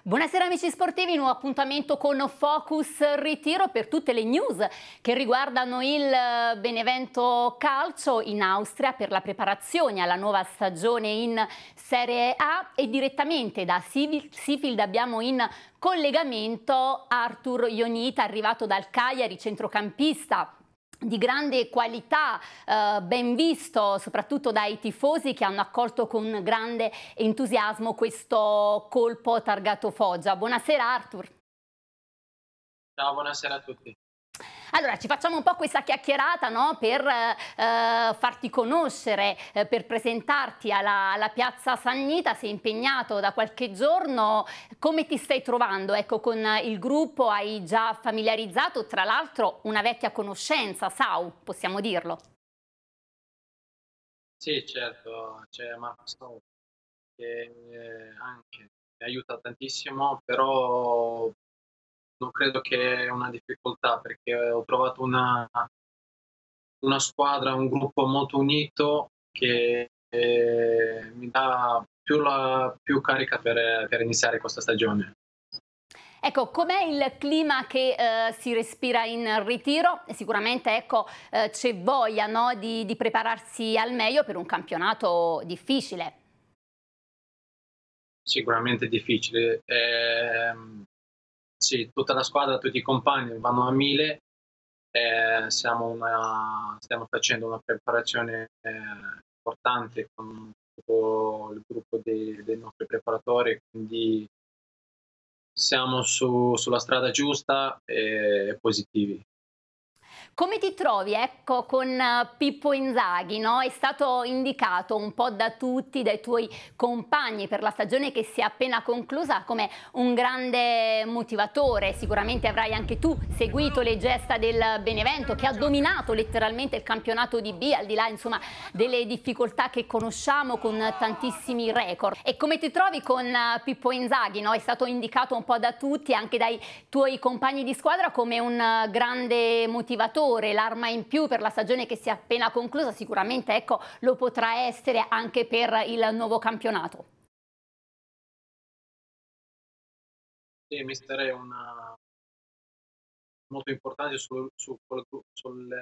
Buonasera amici sportivi, nuovo appuntamento con Focus Ritiro per tutte le news che riguardano il eh, Benevento Calcio in Austria per la preparazione alla nuova stagione in Serie A e direttamente da Seafield abbiamo in collegamento Arthur Ionita arrivato dal Cagliari, centrocampista di grande qualità, eh, ben visto soprattutto dai tifosi che hanno accolto con grande entusiasmo questo colpo targato Foggia. Buonasera Arthur. Ciao, buonasera a tutti. Allora, ci facciamo un po' questa chiacchierata no? per eh, eh, farti conoscere, eh, per presentarti alla, alla, piazza Sannita, sei impegnato da qualche giorno, come ti stai trovando? Ecco, con il gruppo hai già familiarizzato, tra l'altro una vecchia conoscenza, Sau, possiamo dirlo. Sì, certo, c'è Marco Sau che eh, anche mi aiuta tantissimo, però non credo che è una difficoltà perché ho trovato una, una squadra, un gruppo molto unito che eh, mi dà più, la, più carica per, per iniziare questa stagione. Ecco, com'è il clima che eh, si respira in ritiro? Sicuramente ecco, eh, c'è voglia no, di, di, prepararsi al meglio per un campionato difficile. Sicuramente difficile. Ehm, sì, tutta la squadra, tutti i compagni vanno a 1000 eh, una, stiamo facendo una preparazione eh, importante con tutto il gruppo dei, dei nostri preparatori, quindi siamo su, sulla strada giusta e positivi. Come ti trovi ecco, con eh, Pippo Inzaghi? No? È stato indicato un po' da tutti, dai tuoi compagni per la stagione che si è appena conclusa come un grande motivatore. Sicuramente avrai anche tu seguito le gesta del Benevento che ha dominato letteralmente il campionato di B, al di là insomma, delle difficoltà che conosciamo con tantissimi record. E come ti trovi con eh, Pippo Inzaghi? No? È stato indicato un po' da tutti, anche dai tuoi compagni di squadra, come un eh, grande motivatore giocatore, l'arma in più per la stagione che si è appena conclusa, sicuramente ecco, lo potrà essere anche per il nuovo campionato. Sì, mister è una... molto importante sul, sul, sul, sulle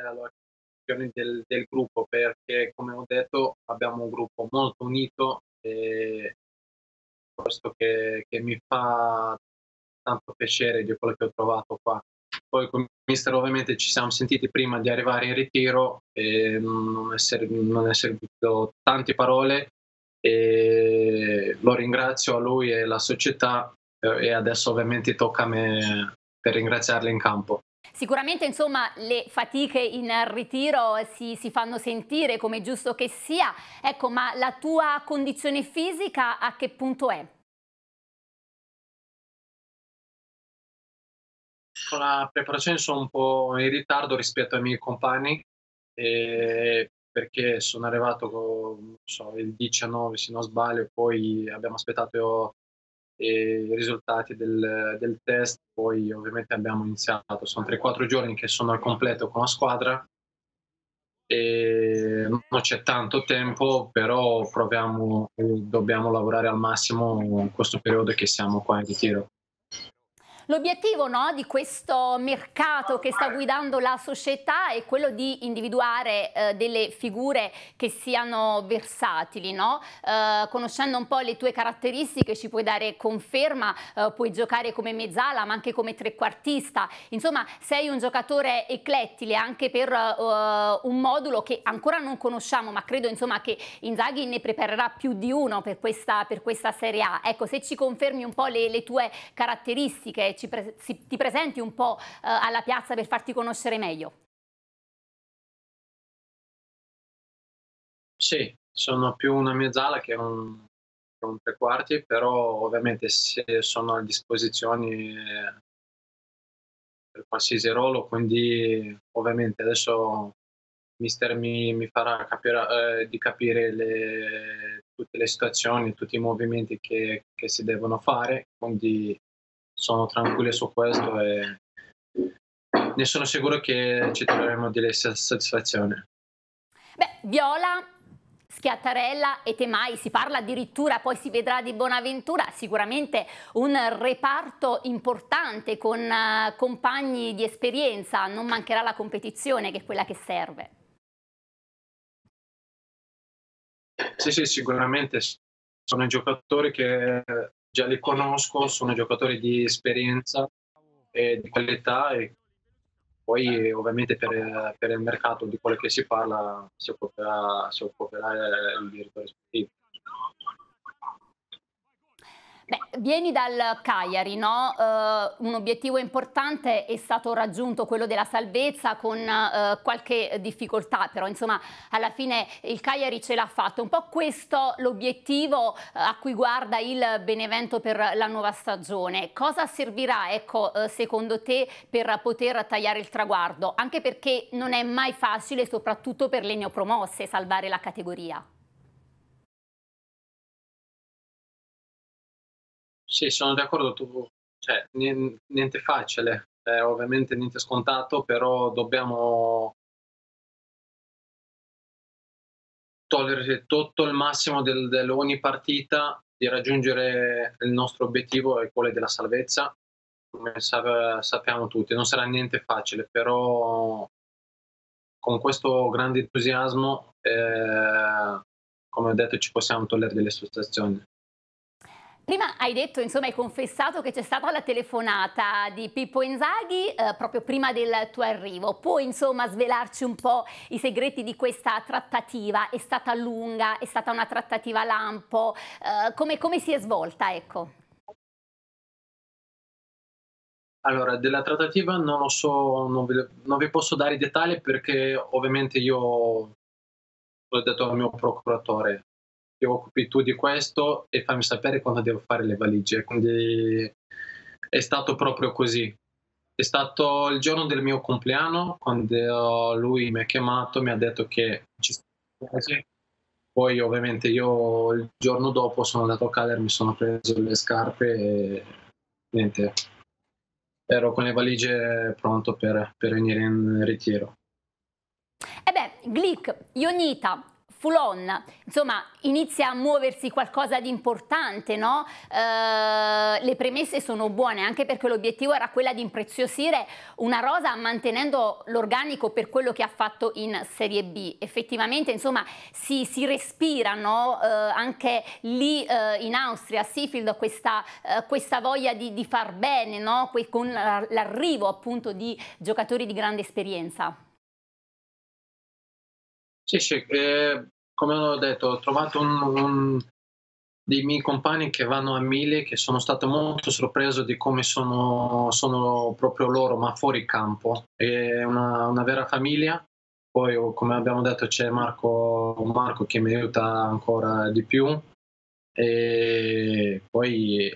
questioni del, del gruppo perché come ho detto abbiamo un gruppo molto unito e questo che, che, mi fa tanto piacere di quello che ho trovato qua poi con mister ovviamente ci siamo sentiti prima di arrivare in ritiro e non è, ser- non è servito tante parole e lo ringrazio a lui e alla società eh, e adesso ovviamente tocca a me per ringraziarli in campo. Sicuramente insomma le fatiche in ritiro si, si, fanno sentire come è giusto che sia, ecco ma la tua condizione fisica a che punto è? con la preparazione sono un po' in ritardo rispetto ai miei compagni eh, perché sono arrivato con, so, il 19 se non sbaglio, poi abbiamo aspettato eh, i risultati del, del, test, poi ovviamente abbiamo iniziato, sono 3-4 giorni che sono al completo con la squadra e non c'è tanto tempo, però proviamo, dobbiamo lavorare al massimo in questo periodo che siamo qua in ritiro. L'obiettivo no, di questo mercato che sta guidando la società è quello di individuare eh, delle figure che siano versatili, no? eh, conoscendo un po' le tue caratteristiche ci puoi dare conferma, eh, puoi giocare come mezzala ma anche come trequartista, insomma sei un giocatore eclettile anche per eh, un modulo che ancora non conosciamo ma credo insomma, che Inzaghi ne preparerà più di uno per questa, per questa Serie A. Ecco, se ci confermi un po' le, le tue caratteristiche, che pre si, ti presenti un po' eh, alla piazza per farti conoscere meglio. Sì, sono più una mezzala che un, un tre quarti, però ovviamente se sono a disposizione eh, per qualsiasi ruolo, quindi ovviamente adesso mister mi, mi farà capire, eh, di capire le, tutte le situazioni, tutti i movimenti che, che si devono fare, quindi sono tranquille su questo e ne sono sicuro che ci troveremo delle soddisfazione. Beh, Viola, Schiattarella e Temai, si parla addirittura, poi si vedrà di Bonaventura, sicuramente un reparto importante con eh, compagni di esperienza, non mancherà la competizione che è quella che serve. Sì, sì, sicuramente sono i giocatori che già li conosco, sono giocatori di esperienza e di qualità e poi ovviamente per, per il mercato di quello che si parla si occuperà, si occuperà il direttore sportivo. Beh, vieni dal Cagliari, no? uh, un obiettivo importante è stato raggiunto, quello della salvezza, con uh, qualche difficoltà, però insomma alla fine il Cagliari ce l'ha fatto. Un po' questo l'obiettivo eh, a cui guarda il Benevento per la nuova stagione. Cosa servirà, ecco, secondo te, per poter tagliare il traguardo? Anche perché non è mai facile, soprattutto per le neopromosse, salvare la categoria. Sì, sono d'accordo, tu, cioè, niente facile, eh, ovviamente niente scontato, però dobbiamo togliere tutto il massimo del, dell'ogni partita di raggiungere il nostro obiettivo e quello della salvezza, come sa- sappiamo tutti. Non sarà niente facile, però con questo grande entusiasmo, eh, come ho detto, ci possiamo togliere delle situazioni. Prima hai detto, insomma, hai confessato che c'è stata la telefonata di Pippo Inzaghi eh, proprio prima del tuo arrivo. Puoi, insomma, svelarci un po' i segreti di questa trattativa? È stata lunga? È stata una trattativa lampo? Eh, come, come si è svolta, ecco? Allora, della trattativa non lo so, non vi, non vi, posso dare i dettagli perché ovviamente io l'ho detto al mio procuratore ti occupi tu di questo e fammi sapere quando devo fare le valigie. Quindi è stato proprio così. È stato il giorno del mio compleanno quando lui mi ha chiamato, mi ha detto che ci stava quasi. Poi ovviamente io il giorno dopo sono andato a cadere, mi sono preso le scarpe e niente, ero con le valigie pronto per, per venire in ritiro. E eh beh, Glick, Ionita, full on, insomma inizia a muoversi qualcosa di importante, no? Eh, le premesse sono buone anche perché l'obiettivo era quella di impreziosire una rosa mantenendo l'organico per quello che ha fatto in Serie B. Effettivamente insomma si, si respirano eh, anche lì eh, in Austria, a Seafield, questa, eh, questa voglia di, di, far bene no? Que con l'arrivo appunto di giocatori di grande esperienza. Sì, sì, eh, come ho detto, ho trovato un, un, dei miei compagni che vanno a mille, che sono stato molto sorpreso di come sono, sono proprio loro, ma fuori campo. È una, una, vera famiglia. Poi, oh, come abbiamo detto, c'è Marco, Marco che mi aiuta ancora di più. E poi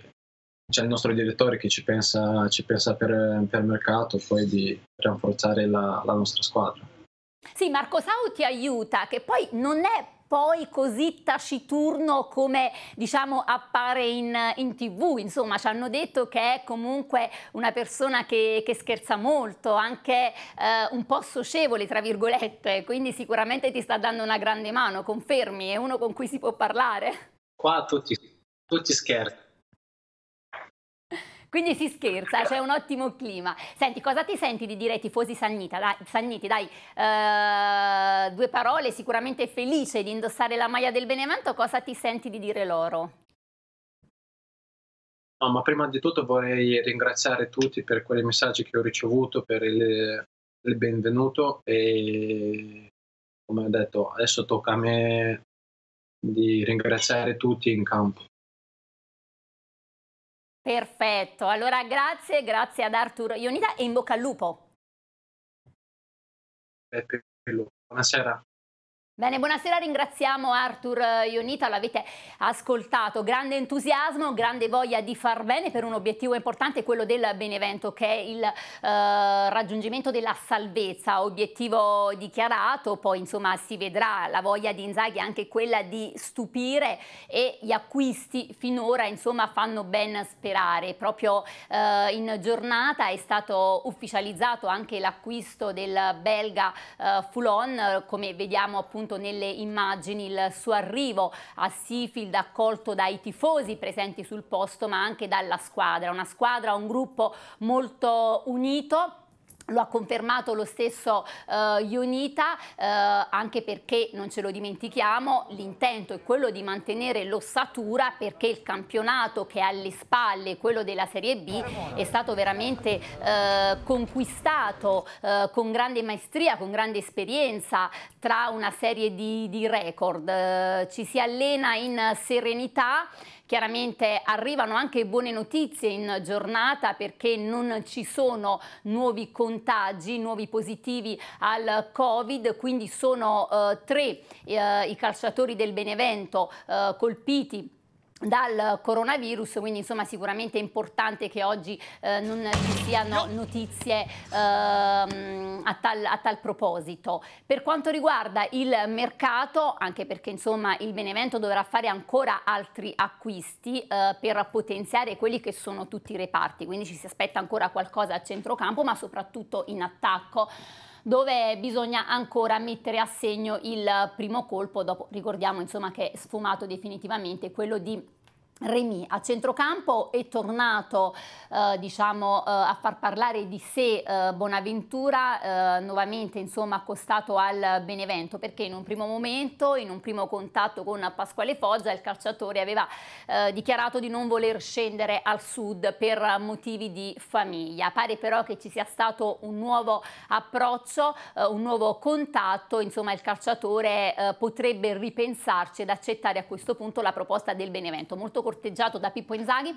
c'è il nostro direttore che ci pensa, ci pensa per, per mercato, poi di rinforzare la, la nostra squadra. Sì, Marco Sau ti aiuta, che poi non è poi così taciturno come diciamo appare in, in, tv insomma ci hanno detto che è comunque una persona che, che scherza molto anche eh, un po' socievole tra virgolette quindi sicuramente ti sta dando una grande mano confermi è uno con cui si può parlare qua tutti, tutti scherzano quindi si scherza, c'è un ottimo clima. Senti, cosa ti senti di dire ai tifosi Sannita? Dai, Sanniti? Dai, eh, due parole, sicuramente felice di indossare la maglia del Benevento, cosa ti senti di dire loro? No, ma prima di tutto vorrei ringraziare tutti per quei messaggi che ho ricevuto, per il, il benvenuto e come ho detto adesso tocca a me di ringraziare tutti in campo. Perfetto, allora grazie, grazie ad Arturo Ionita e in bocca al lupo. Buonasera. Bene, buonasera, ringraziamo Arthur Ionita, l'avete ascoltato, grande entusiasmo, grande voglia di far bene per un obiettivo importante, quello del Benevento, che è il eh, raggiungimento della salvezza, obiettivo dichiarato, poi insomma si vedrà la voglia di Inzaghi anche quella di stupire e gli acquisti finora insomma fanno ben sperare, proprio eh, in giornata è stato ufficializzato anche l'acquisto del belga eh, Fulon, come vediamo appunto appunto nelle immagini il suo arrivo a Seafield accolto dai tifosi presenti sul posto ma anche dalla squadra, una squadra, un gruppo molto unito lo ha confermato lo stesso eh, Ionita, eh, anche perché, non ce lo dimentichiamo, l'intento è quello di mantenere l'ossatura perché il campionato che ha alle spalle, quello della Serie B, è stato veramente eh, conquistato eh, con grande maestria, con grande esperienza, tra una serie di, di record. Eh, ci si allena in serenità. Chiaramente arrivano anche buone notizie in giornata perché non ci sono nuovi contagi, nuovi positivi al Covid, quindi sono eh, tre eh, i calciatori del Benevento eh, colpiti dal coronavirus, quindi insomma sicuramente è importante che oggi eh, non ci siano notizie eh, a, tal, a, tal, proposito. Per quanto riguarda il mercato, anche perché insomma il Benevento dovrà fare ancora altri acquisti eh, per potenziare quelli che sono tutti i reparti, quindi ci si aspetta ancora qualcosa a centrocampo ma soprattutto in attacco dove bisogna ancora mettere a segno il primo colpo, dopo ricordiamo insomma che è sfumato definitivamente quello di Remy a centrocampo è tornato eh, diciamo, eh, a far parlare di sé eh, Bonaventura, eh, nuovamente insomma, accostato al Benevento, perché in un primo momento, in un primo contatto con Pasquale Foggia, il calciatore aveva eh, dichiarato di non voler scendere al sud per motivi di famiglia. Pare però che ci sia stato un nuovo approccio, eh, un nuovo contatto, insomma il calciatore potrebbe ripensarci ed accettare a questo punto la proposta del Benevento. Molto corteggiato da Pippo Inzaghi?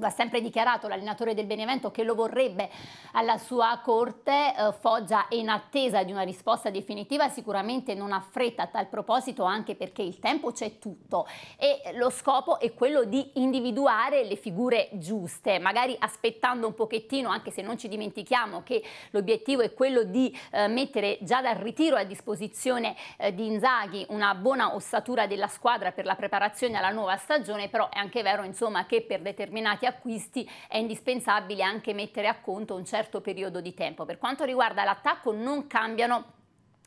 ha sempre dichiarato l'allenatore del Benevento che lo vorrebbe alla sua corte, eh, Foggia è in attesa di una risposta definitiva, sicuramente non ha fretta a tal proposito anche perché il tempo c'è tutto e lo scopo è quello di individuare le figure giuste, magari aspettando un pochettino, anche se non ci dimentichiamo che l'obiettivo è quello di eh, mettere già dal ritiro a disposizione eh, di Inzaghi una buona ossatura della squadra per la preparazione alla nuova stagione, però è anche vero insomma, che per determinati determinati acquisti è indispensabile anche mettere a conto un certo periodo di tempo. Per quanto riguarda l'attacco non cambiano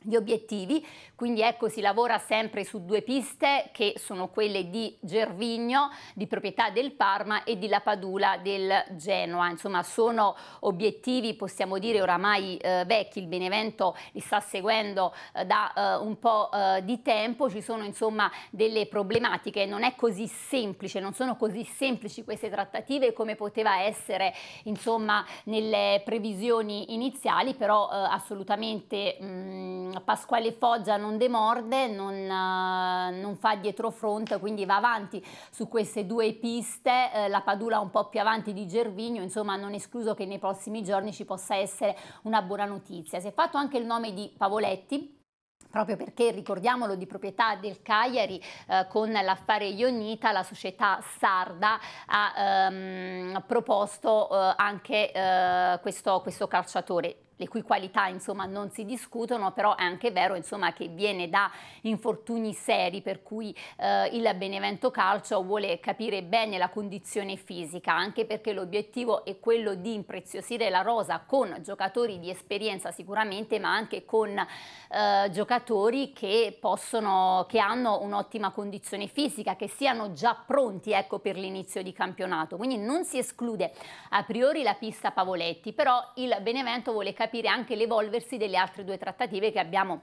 gli obiettivi, quindi ecco si lavora sempre su due piste che sono quelle di Gervigno di proprietà del Parma e di La Padula del Genoa, insomma sono obiettivi possiamo dire oramai eh, vecchi, il Benevento li sta seguendo eh, da eh, un po' eh, di tempo, ci sono insomma delle problematiche, non è così semplice, non sono così semplici queste trattative come poteva essere insomma nelle previsioni iniziali, però eh, assolutamente mh, mm, Pasquale Foggia non demorde, non, uh, non fa dietro fronte, quindi va avanti su queste due piste, eh, la Padula un po' più avanti di Gervigno, insomma non escluso che nei prossimi giorni ci possa essere una buona notizia. Si è fatto anche il nome di Pavoletti, proprio perché ricordiamolo di proprietà del Cagliari eh, con l'affare Ionita la società sarda ha ehm, proposto eh, anche eh, questo, questo calciatore le cui qualità insomma non si discutono, però è anche vero insomma che viene da infortuni seri per cui eh, il Benevento Calcio vuole capire bene la condizione fisica, anche perché l'obiettivo è quello di impreziosire la rosa con giocatori di esperienza sicuramente, ma anche con eh, giocatori che possono che hanno un'ottima condizione fisica, che siano già pronti ecco per l'inizio di campionato. Quindi non si esclude a priori la pista Pavoletti, però il Benevento vuole capire capire anche l'evolversi delle altre due trattative che abbiamo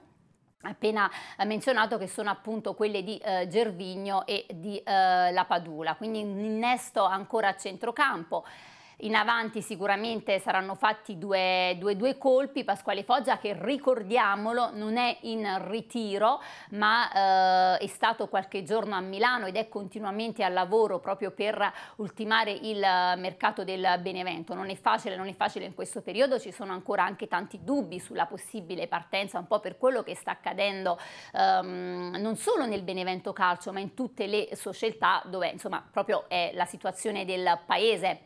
appena eh, menzionato che sono appunto quelle di eh, Gervigno e di eh, La Padula, quindi un innesto ancora a centrocampo. In avanti sicuramente saranno fatti due, due, due colpi. Pasquale Foggia che ricordiamolo non è in ritiro ma eh, è stato qualche giorno a Milano ed è continuamente al lavoro proprio per ultimare il mercato del Benevento. Non è facile, non è facile in questo periodo, ci sono ancora anche tanti dubbi sulla possibile partenza un po' per quello che sta accadendo ehm, non solo nel Benevento Calcio ma in tutte le società dove insomma proprio è la situazione del paese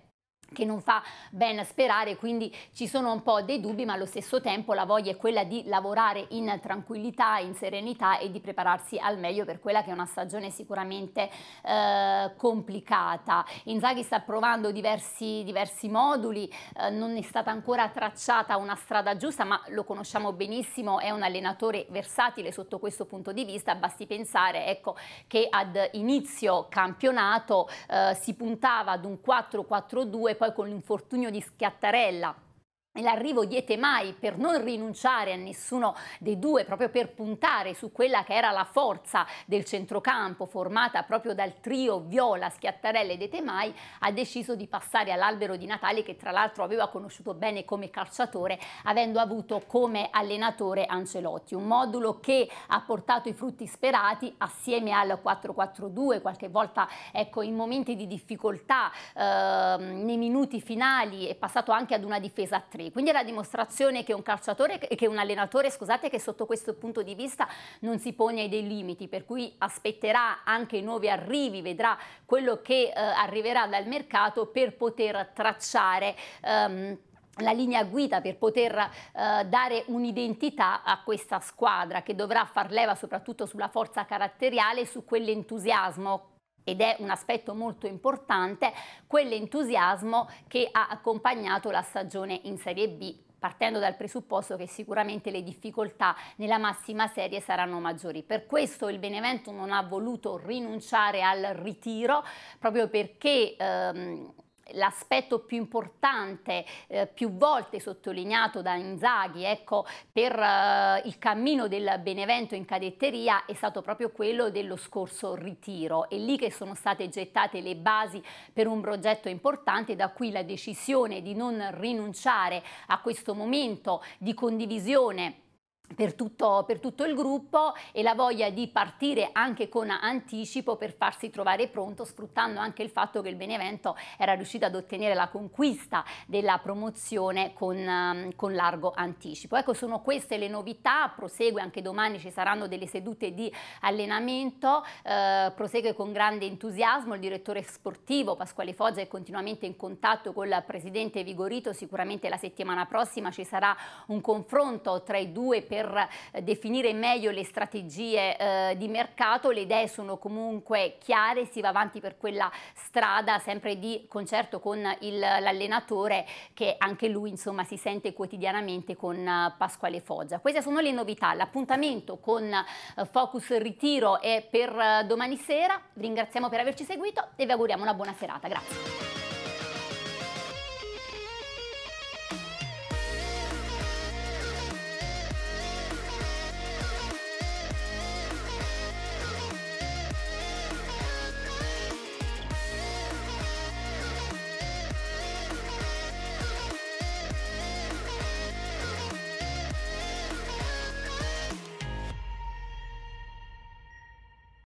che non fa ben sperare, quindi ci sono un po' dei dubbi, ma allo stesso tempo la voglia è quella di lavorare in tranquillità, in serenità e di prepararsi al meglio per quella che è una stagione sicuramente eh, complicata. Inzaghi sta provando diversi, diversi moduli, eh, non è stata ancora tracciata una strada giusta, ma lo conosciamo benissimo, è un allenatore versatile sotto questo punto di vista, basti pensare ecco, che ad inizio campionato eh, si puntava ad un 4-4-2 poi con l'infortunio di Schiattarella l'arrivo di Etemai per non rinunciare a nessuno dei due, proprio per puntare su quella che era la forza del centrocampo formata proprio dal trio Viola, Schiattarella ed Etemai, ha deciso di passare all'albero di Natale che tra l'altro aveva conosciuto bene come calciatore, avendo avuto come allenatore Ancelotti, un modulo che ha portato i frutti sperati assieme al 4-4-2, qualche volta ecco, in momenti di difficoltà, eh, nei minuti finali è passato anche ad una difesa a 3 lì. Quindi è la dimostrazione che un calciatore, che un allenatore, scusate, che sotto questo punto di vista non si pone dei limiti, per cui aspetterà anche i nuovi arrivi, vedrà quello che eh, arriverà dal mercato per poter tracciare. Ehm, la linea guida per poter eh, dare un'identità a questa squadra che dovrà far leva soprattutto sulla forza caratteriale e su quell'entusiasmo ed è un aspetto molto importante, quell'entusiasmo che ha accompagnato la stagione in Serie B partendo dal presupposto che sicuramente le difficoltà nella massima serie saranno maggiori. Per questo il Benevento non ha voluto rinunciare al ritiro, proprio perché ehm, l'aspetto più importante, eh, più volte sottolineato da Inzaghi, ecco, per eh, il cammino del Benevento in cadetteria è stato proprio quello dello scorso ritiro. È lì che sono state gettate le basi per un progetto importante, da cui la decisione di non rinunciare a questo momento di condivisione per tutto, per tutto, il gruppo e la voglia di partire anche con anticipo per farsi trovare pronto, sfruttando anche il fatto che il Benevento era riuscito ad ottenere la conquista della promozione con, um, con largo anticipo. Ecco, sono queste le novità, prosegue anche domani, ci saranno delle sedute di allenamento, eh, prosegue con grande entusiasmo il direttore sportivo Pasquale Foggia è continuamente in contatto col presidente Vigorito, sicuramente la settimana prossima ci sarà un confronto tra i due per per eh, definire meglio le strategie eh, di mercato, le idee sono comunque chiare, si va avanti per quella strada sempre di concerto con l'allenatore che anche lui insomma si sente quotidianamente con eh, Pasquale Foggia. Queste sono le novità, l'appuntamento con eh, Focus Ritiro è per domani sera, ringraziamo per averci seguito e vi auguriamo una buona serata, grazie.